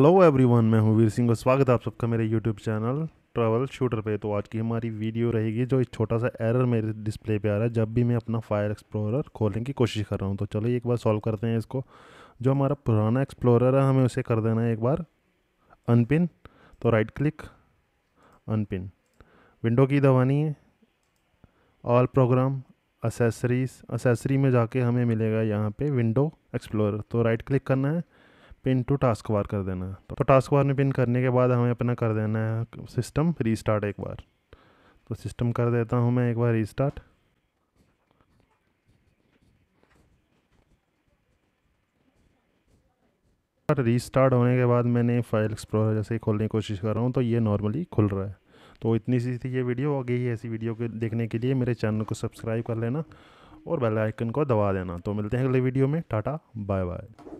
hello everyone मैं हूं वीर सिंह और स्वागत है आप सबका मेरे यूट्यूब चैनल ट्रैवल शूटर पे तो आज की हमारी वीडियो रहेगी जो एक छोटा सा एरर मेरे डिस्प्ले पे आ रहा है जब भी मैं अपना फायर एक्सप्लोरर खोलने की कोशिश कर रहा हूं तो चलो एक बार सॉल्व करते हैं इसको जो हमारा पुराना एक्सप्लोरर है हमें उसे कर देना है एक बार अनपिन तो राइट क्लिक अनपिन विंडो की दवानी है ऑल प्रोग्राम असेसरीज असेसरी में जाके हमें मिलेगा यहाँ पर विंडो एक्सप्लोरर तो राइट क्लिक करना है पिन टू टास्क बार कर देना है तो टास्क बार में पिन करने के बाद हमें अपना कर देना है सिस्टम रीस्टार्ट एक बार तो सिस्टम कर देता हूँ मैं एक बार रीस्टार्ट रीस्टार्ट होने के बाद मैंने फाइल एक्सप्लोर जैसे खोलने की कोशिश कर रहा हूँ तो ये नॉर्मली खुल रहा है तो इतनी सी थी ये वीडियो और यही ऐसी वीडियो के देखने के लिए मेरे चैनल को सब्सक्राइब कर लेना और बेल आइकन को दबा देना तो मिलते हैं अगले वीडियो में टाटा बाय बाय